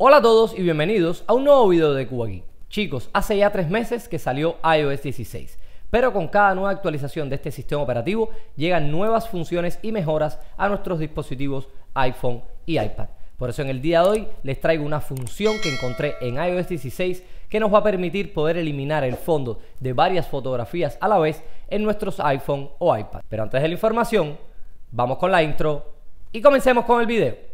Hola a todos y bienvenidos a un nuevo video de Cuba Chicos, hace ya tres meses que salió iOS 16, pero con cada nueva actualización de este sistema operativo llegan nuevas funciones y mejoras a nuestros dispositivos iPhone y iPad. Por eso en el día de hoy les traigo una función que encontré en iOS 16 que nos va a permitir poder eliminar el fondo de varias fotografías a la vez en nuestros iPhone o iPad. Pero antes de la información, vamos con la intro y comencemos con el video.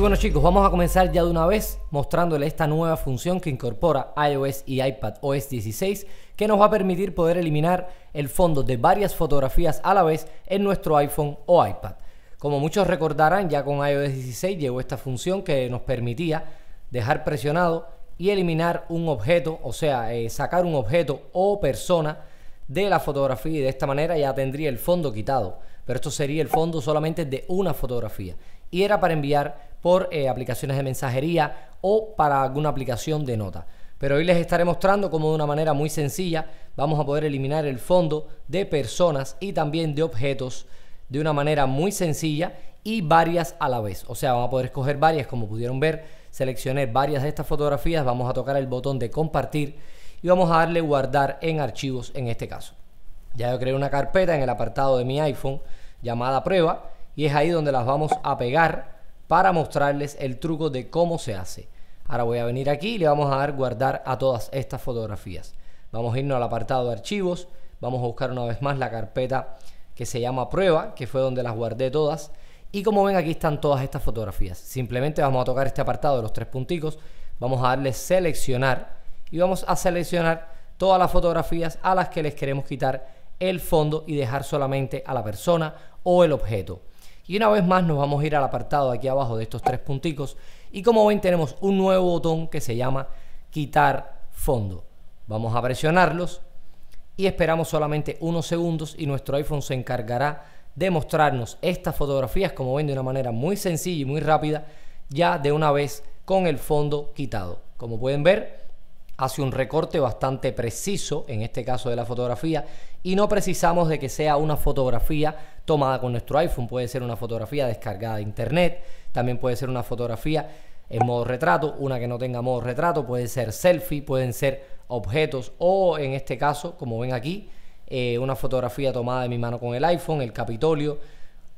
Y bueno chicos, vamos a comenzar ya de una vez mostrándole esta nueva función que incorpora iOS y iPad OS 16 que nos va a permitir poder eliminar el fondo de varias fotografías a la vez en nuestro iPhone o iPad. Como muchos recordarán, ya con iOS 16 llegó esta función que nos permitía dejar presionado y eliminar un objeto, o sea, eh, sacar un objeto o persona de la fotografía y de esta manera ya tendría el fondo quitado. Pero esto sería el fondo solamente de una fotografía y era para enviar por eh, aplicaciones de mensajería o para alguna aplicación de nota. Pero hoy les estaré mostrando cómo de una manera muy sencilla vamos a poder eliminar el fondo de personas y también de objetos de una manera muy sencilla y varias a la vez. O sea, vamos a poder escoger varias, como pudieron ver, seleccioné varias de estas fotografías, vamos a tocar el botón de compartir y vamos a darle guardar en archivos en este caso. Ya yo creé una carpeta en el apartado de mi iPhone llamada prueba y es ahí donde las vamos a pegar para mostrarles el truco de cómo se hace. Ahora voy a venir aquí y le vamos a dar guardar a todas estas fotografías. Vamos a irnos al apartado de archivos, vamos a buscar una vez más la carpeta que se llama prueba, que fue donde las guardé todas. Y como ven aquí están todas estas fotografías. Simplemente vamos a tocar este apartado de los tres punticos, vamos a darle seleccionar y vamos a seleccionar todas las fotografías a las que les queremos quitar el fondo y dejar solamente a la persona o el objeto. Y una vez más nos vamos a ir al apartado aquí abajo de estos tres punticos y como ven tenemos un nuevo botón que se llama quitar fondo. Vamos a presionarlos y esperamos solamente unos segundos y nuestro iPhone se encargará de mostrarnos estas fotografías como ven de una manera muy sencilla y muy rápida ya de una vez con el fondo quitado. Como pueden ver hace un recorte bastante preciso, en este caso de la fotografía, y no precisamos de que sea una fotografía tomada con nuestro iPhone, puede ser una fotografía descargada de internet, también puede ser una fotografía en modo retrato, una que no tenga modo retrato, puede ser selfie, pueden ser objetos o en este caso, como ven aquí, eh, una fotografía tomada de mi mano con el iPhone, el Capitolio,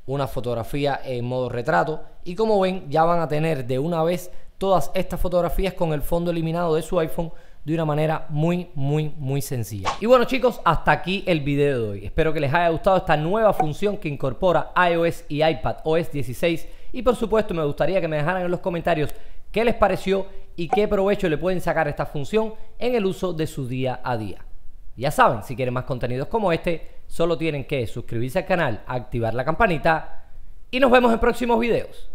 una fotografía en modo retrato y como ven ya van a tener de una vez todas estas fotografías con el fondo eliminado de su iPhone de una manera muy, muy, muy sencilla. Y bueno chicos, hasta aquí el video de hoy. Espero que les haya gustado esta nueva función que incorpora iOS y iPad OS 16. Y por supuesto me gustaría que me dejaran en los comentarios qué les pareció y qué provecho le pueden sacar esta función en el uso de su día a día. Ya saben, si quieren más contenidos como este, solo tienen que suscribirse al canal, activar la campanita y nos vemos en próximos videos.